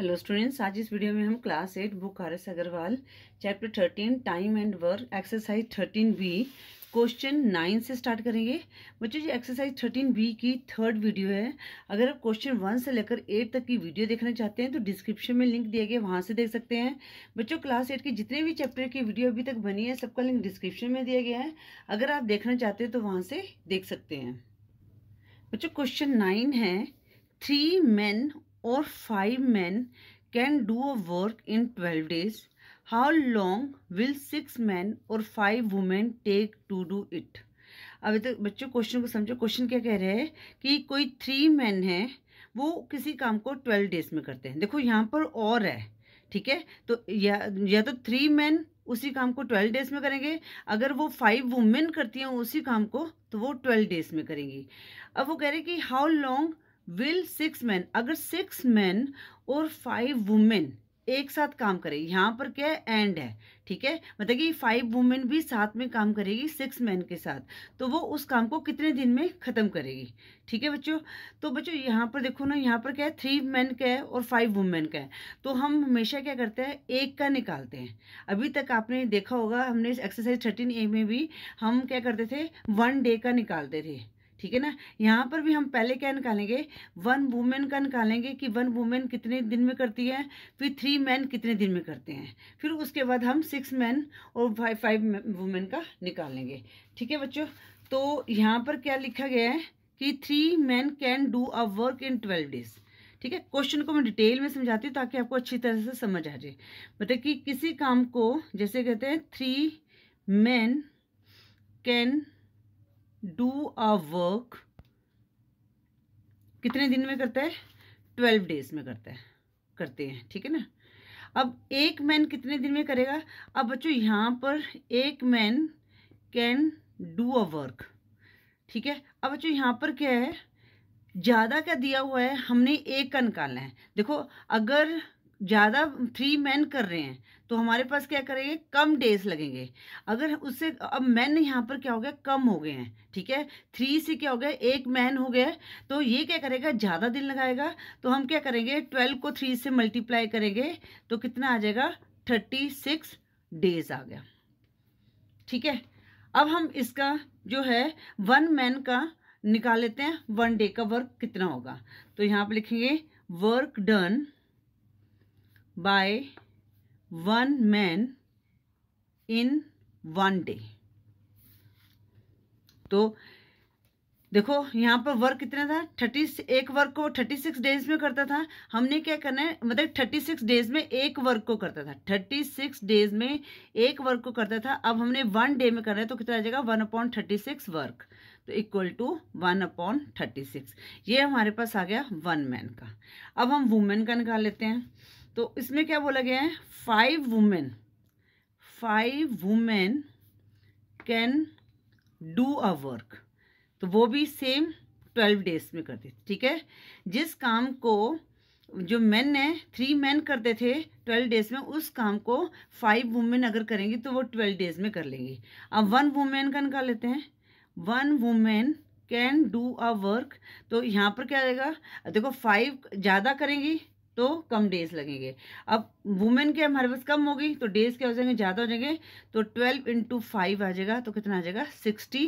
Hello students आज इस video में हम class eight book R S Agarwal chapter thirteen time and work exercise thirteen B question nine से start करेंगे बच्चों ये एक्सरसाइज थर्टीन बी की थर्ड वीडियो है अगर आप क्वेश्चन वन से लेकर एट तक की वीडियो देखना चाहते हैं तो डिस्क्रिप्शन में लिंक दिया गया वहाँ से देख सकते हैं बच्चों क्लास एट के जितने भी चैप्टर की वीडियो अभी तक बनी है सबका लिंक डिस्क्रिप्शन में दिया गया है अगर आप देखना चाहते हैं तो वहाँ से देख सकते हैं बच्चों क्वेश्चन नाइन है three man or five men can do a work in 12 days, how long will six men or five women take to do it? अभी तो बच्चों क्वेश्चन को समझो क्वेश्चन क्या कह रहे हैं कि कोई थ्री मैन है वो किसी काम को ट्वेल्व डेज में करते हैं देखो यहाँ पर और है ठीक है तो या या तो थ्री मैन उसी काम को ट्वेल्व डेज में करेंगे अगर वो फाइव वुमेन करती हैं उसी काम को तो वो ट्वेल्व डेज में करेंगी अब वो कह रहे हैं कि how long will six man अगर सिक्स मैन और फाइव वुमेन एक साथ काम करें यहाँ पर क्या है एंड है ठीक है मतलब कि फाइव वुमेन भी साथ में काम करेगी सिक्स मैन के साथ तो वो उस काम को कितने दिन में ख़त्म करेगी ठीक है बच्चों तो बच्चों यहाँ पर देखो ना यहाँ पर क्या है थ्री मैन का है और फाइव वुमेन का है तो हम हमेशा क्या करते हैं एक का निकालते हैं अभी तक आपने देखा होगा हमने एक्सरसाइज थर्टीन ए में भी हम क्या करते थे वन डे का निकालते थे ठीक है ना यहाँ पर भी हम पहले क्या निकालेंगे वन वुमेन का निकालेंगे कि वन वुमेन कितने दिन में करती है फिर थ्री मैन कितने दिन में करते हैं फिर उसके बाद हम सिक्स मैन और फाइव फाइव वुमेन का निकालेंगे ठीक है बच्चों तो यहाँ पर क्या लिखा गया है कि three man can do a work in twelve days ठीक है क्वेश्चन को मैं डिटेल में समझाती हूँ ताकि आपको अच्छी तरह से समझ आ जाए मतलब कि किसी काम को जैसे कहते हैं three man can do a work कितने दिन में करता है ट्वेल्व डेज में करता है करते हैं ठीक है ना अब एक मैन कितने दिन में करेगा अब बच्चों यहाँ पर एक man can do a work ठीक है अब बच्चों यहाँ पर क्या है ज़्यादा क्या दिया हुआ है हमने एक का निकालना है देखो अगर ज़्यादा थ्री मैन कर रहे हैं तो हमारे पास क्या करेंगे कम डेज लगेंगे अगर उससे अब मैन यहाँ पर क्या हो गया कम हो गए हैं ठीक है थ्री से क्या हो गया एक मैन हो गया तो ये क्या करेगा ज़्यादा दिन लगाएगा तो हम क्या करेंगे ट्वेल्व को थ्री से मल्टीप्लाई करेंगे तो कितना आ जाएगा थर्टी सिक्स डेज आ गया ठीक है अब हम इसका जो है वन मैन का निकाल लेते हैं वन डे का वर्क कितना होगा तो यहाँ पर लिखेंगे work done by one man in one day तो देखो यहाँ पर वर्क कितना था थर्टी एक वर्क को थर्टी सिक्स डेज में करता था हमने क्या करना है मतलब थर्टी सिक्स डेज में एक वर्क को करता था थर्टी सिक्स डेज में एक वर्क को करता था अब हमने वन डे में करना है तो कितना आ जाएगा one upon thirty six work तो equal to one upon thirty six ये हमारे पास आ गया वन मैन का अब हम वुमेन का निकाल लेते हैं तो इसमें क्या बोला गया है five women five women can do a work तो वो भी सेम ट्वेल्व डेज में करती थी ठीक है जिस काम को जो मैन है थ्री मैन करते थे ट्वेल्व डेज में उस काम को फाइव वुमेन अगर करेंगी तो वो ट्वेल्व डेज में कर लेंगी अब वन वुमेन का निकाल लेते हैं one women can do a work तो यहाँ पर क्या आएगा देखो फाइव ज़्यादा करेंगी तो कम डेज लगेंगे अब वुमेन के हमारे पास कम होगी तो डेज क्या हो जाएंगे ज़्यादा हो जाएंगे तो ट्वेल्व इंटू फाइव आ जाएगा तो कितना आ जाएगा सिक्सटी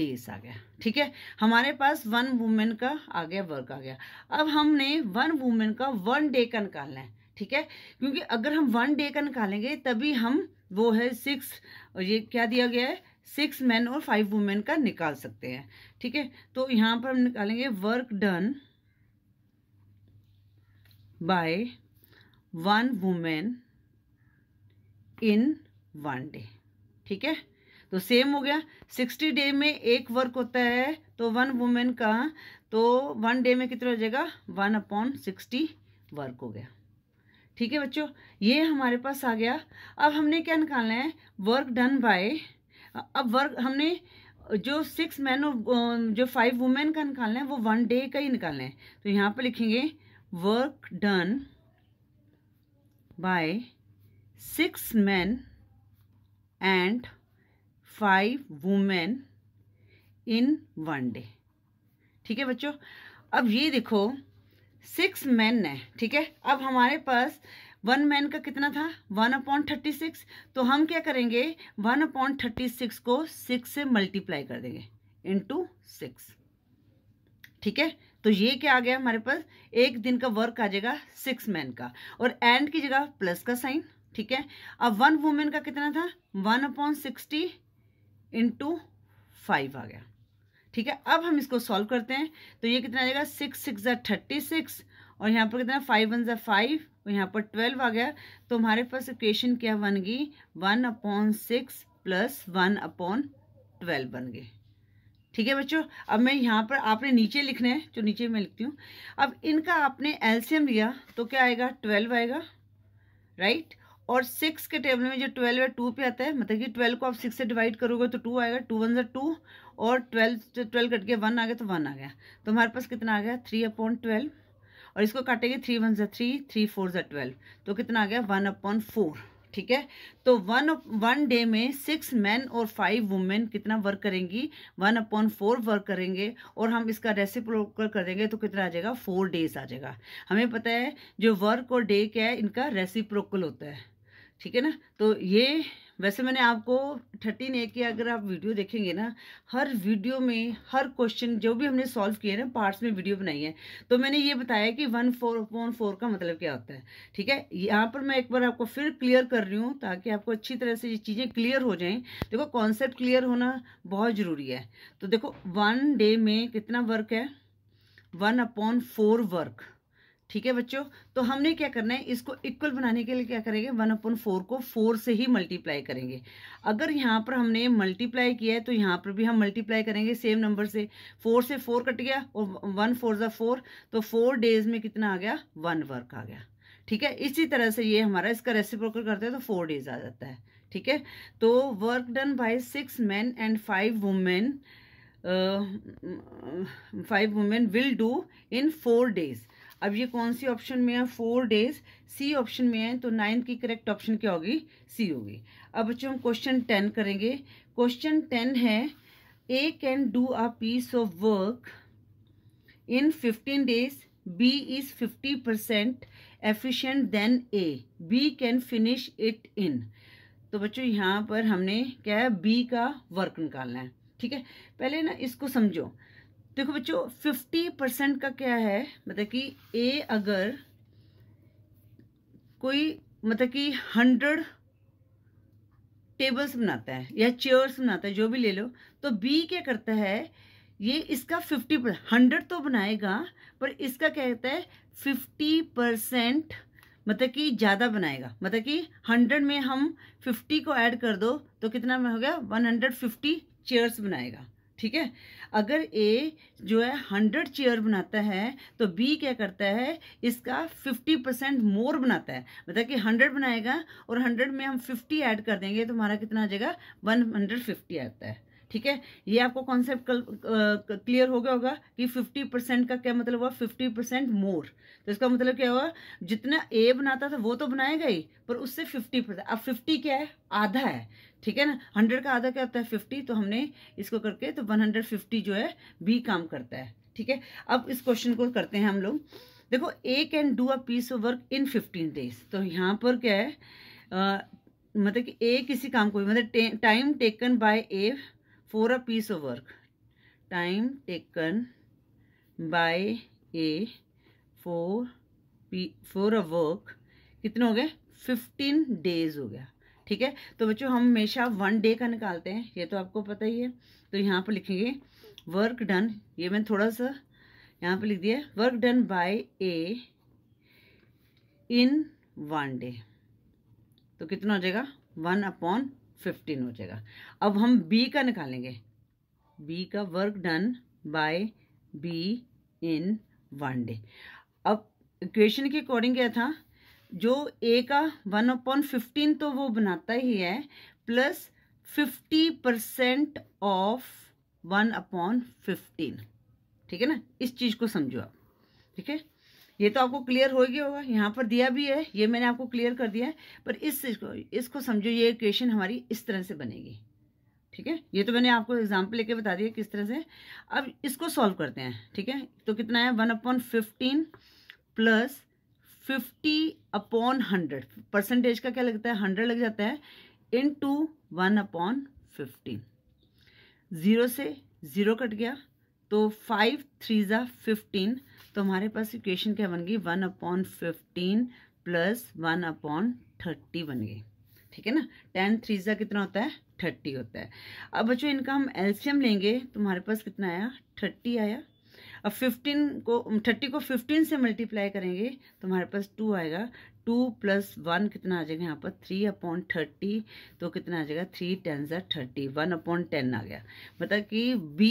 डेज आ गया ठीक है हमारे पास वन वुमेन का आ गया वर्क आ गया अब हमने वन वुमेन का वन डे का निकालना है ठीक है क्योंकि अगर हम वन डे का निकालेंगे तभी हम वो है सिक्स ये क्या दिया गया है सिक्स मैन और फाइव वुमेन का निकाल सकते हैं ठीक है तो यहाँ पर हम निकालेंगे work done by one woman in one day ठीक है तो सेम हो गया सिक्सटी डे में एक वर्क होता है तो वन वुमेन का तो वन डे में कितना हो जाएगा वन अपॉन सिक्सटी वर्क हो गया ठीक है बच्चों ये हमारे पास आ गया अब हमने क्या निकालना है वर्क डन बाय अब वर्क हमने जो सिक्स मैन जो फाइव वुमेन का निकालना है वो वन डे का ही निकालना है तो यहाँ पर लिखेंगे work done by six men and five women in one day ठीक है बच्चों अब ये देखो सिक्स मैन है ठीक है अब हमारे पास वन मैन का कितना था वन अपॉइंट थर्टी सिक्स तो हम क्या करेंगे वन अपॉइंट थर्टी सिक्स को सिक्स से मल्टीप्लाई कर देंगे इंटू सिक्स ठीक है तो ये क्या आ गया हमारे पास एक दिन का वर्क आ जाएगा सिक्स मैन का और एंड की जगह प्लस का साइन ठीक है अब वन वुमेन का कितना था one upon sixty into five आ गया ठीक है अब हम इसको सॉल्व करते हैं तो ये कितना आ जाएगा सिक्स सिक्स ज़ा थर्टी सिक्स और यहाँ पर कितना फाइव वन ज़ा फाइव और यहाँ पर ट्वेल्व आ गया तो हमारे पास इक्वेशन क्या बन गई one upon six plus one upon twelve बन गई ठीक है बच्चों अब मैं यहाँ पर आपने नीचे लिखना है जो नीचे मैं लिखती हूँ अब इनका आपने एल्सियम लिया तो क्या आएगा ट्वेल्व आएगा राइट और सिक्स के टेबल में जो ट्वेल्व है टू पे आता है मतलब कि ट्वेल्व को आप सिक्स से डिवाइड करोगे तो टू आएगा टू वन जो टू और ट्वेल्व जो ट्वेल्व कट गया वन आ गया तो वन आ गया तो हमारे पास कितना आ गया थ्री अपॉन ट्वेल्व और इसको काटेंगे थ्री वन जो थ्री थ्री फोर जो ट्वेल्व तो कितना आ गया वन अपॉन फोर ठीक है तो वन वन डे में सिक्स मैन और फाइव वुमेन कितना वर्क करेंगी वन अपॉन फोर वर्क करेंगे और हम इसका रेसिप्रोकल करेंगे तो कितना आ जाएगा फोर डेज आ जाएगा हमें पता है जो वर्क और डे क्या है इनका रेसिप्रोकल होता है ठीक है ना तो ये वैसे मैंने आपको थर्टीन ए की अगर आप वीडियो देखेंगे ना हर वीडियो में हर क्वेश्चन जो भी हमने सॉल्व किए ना पार्ट्स में वीडियो बनाई है तो मैंने ये बताया कि वन फोर अपॉन फोर का मतलब क्या होता है ठीक है यहाँ पर मैं एक बार आपको फिर क्लियर कर रही हूँ ताकि आपको अच्छी तरह से ये चीज़ें क्लियर हो जाएँ देखो कॉन्सेप्ट क्लियर होना बहुत ज़रूरी है तो देखो वन डे में कितना वर्क है वन अपॉन फोर वर्क ठीक है बच्चों तो हमने क्या करना है इसको इक्वल बनाने के लिए क्या करेंगे वन अपन फोर को फोर से ही मल्टीप्लाई करेंगे अगर यहाँ पर हमने मल्टीप्लाई किया है तो यहाँ पर भी हम मल्टीप्लाई करेंगे सेम नंबर से फोर से फोर कट गया और वन फोर जो फोर तो फोर डेज में कितना आ गया वन वर्क आ गया ठीक है इसी तरह से ये हमारा इसका रेसिप्रोकल करते हैं तो फोर डेज आ जाता है ठीक है तो work done by six man and five women five women will do in four days अब ये कौन सी ऑप्शन में है फोर डेज सी ऑप्शन में है तो नाइन्थ की करेक्ट ऑप्शन क्या होगी सी होगी अब बच्चों हम क्वेश्चन टेन करेंगे क्वेश्चन टेन है A can do a piece of work in fifteen days B is fifty percent efficient then A B can finish it in तो बच्चों यहाँ पर हमने क्या है बी का वर्क निकालना है ठीक है पहले ना इसको समझो देखो बच्चों फिफ्टी परसेंट का क्या है मतलब कि ए अगर कोई मतलब कि हंड्रेड टेबल्स बनाता है या चेयर्स बनाता है जो भी ले लो तो बी क्या करता है ये इसका फिफ्टी हंड्रेड तो बनाएगा पर इसका क्या कहता है फिफ्टी परसेंट मतलब कि ज़्यादा बनाएगा मतलब कि हंड्रेड में हम फिफ्टी को ऐड कर दो तो कितना में हो गया वन हंड्रेड फिफ्टी चेयर्स बनाएगा ठीक है अगर ए जो है हंड्रेड चेयर बनाता है तो बी क्या करता है इसका फिफ्टी परसेंट मोर बनाता है मतलब कि हंड्रेड बनाएगा और हंड्रेड में हम फिफ्टी ऐड कर देंगे तो हमारा कितना आ जाएगा वन हंड्रेड फिफ्टी आता है ठीक है ये आपको कॉन्सेप्ट क्लियर हो गया होगा कि फिफ्टी परसेंट का क्या मतलब हुआ फिफ्टी परसेंट मोर तो इसका मतलब क्या हुआ जितना ए बनाता था वो तो बनाएगा ही पर उससे फिफ्टी परसेंट अब फिफ्टी क्या है आधा है ठीक है ना हंड्रेड का आधा क्या होता है फिफ्टी तो हमने इसको करके तो वन हंड्रेड फिफ्टी जो है बी काम करता है ठीक है अब इस क्वेश्चन को करते हैं हम लोग देखो A can do a piece of work in fifteen days तो यहाँ पर क्या है आ, मतलब कि ए किसी काम को भी मतलब time taken by A for a piece of work time taken by a for for a work कितने हो गए फिफ्टीन डेज हो गया ठीक है तो बच्चों हम हमेशा वन डे का निकालते हैं ये तो आपको पता ही है तो यहाँ पर लिखेंगे वर्क डन ये मैंने थोड़ा सा यहाँ पर लिख दिया work done by A in one day तो कितना हो जाएगा वन अपॉन फिफ्टीन हो जाएगा अब हम बी का निकालेंगे बी का work done by B in one day अब इक्वेशन के अकॉर्डिंग क्या था जो ए का वन अपॉन फिफ्टीन तो वो बनाता ही है plus fifty percent of one upon fifteen ठीक है ना इस चीज़ को समझो आप ठीक है ये तो आपको क्लियर हो ही होगा यहाँ पर दिया भी है ये मैंने आपको क्लियर कर दिया है पर इस इसको इसको समझो ये क्वेश्चन हमारी इस तरह से बनेगी ठीक है ये तो मैंने आपको एग्जाम्पल लेके बता दिया किस तरह से अब इसको सॉल्व करते हैं ठीक है तो कितना है one upon fifteen plus fifty upon hundred percentage का क्या लगता है हंड्रेड लग जाता है into one upon fifteen zero से ज़ीरो कट गया तो फाइव थ्री ज़ा फिफ्टीन तो हमारे पास इक्वेशन क्या बन गई one upon fifteen plus one upon thirty बन गई ठीक है ना टेन थ्री ज़ा कितना होता है थर्टी होता है अब बच्चों इनका हम एल्शियम लेंगे तो हमारे पास कितना आया थर्टी आया अब फिफ्टीन को थर्टी को फिफ्टीन से मल्टीप्लाई करेंगे तो हमारे पास टू आएगा टू प्लस वन कितना आ जाएगा यहाँ पर थ्री अपॉन थर्टी तो कितना आ जाएगा थ्री टेन ज़ा थर्टी वन अपॉन टेन आ गया मतलब कि बी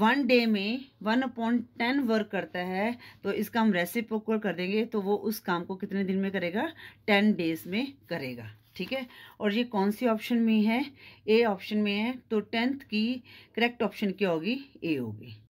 वन डे में वन अपॉइंट टेन वर्क करता है तो इसका हम रेसिप्रोकल कर देंगे तो वो उस काम को कितने दिन में करेगा टेन डेज में करेगा ठीक है और ये कौन सी ऑप्शन में है ए ऑप्शन में है तो टेंथ की करेक्ट ऑप्शन क्या होगी ए होगी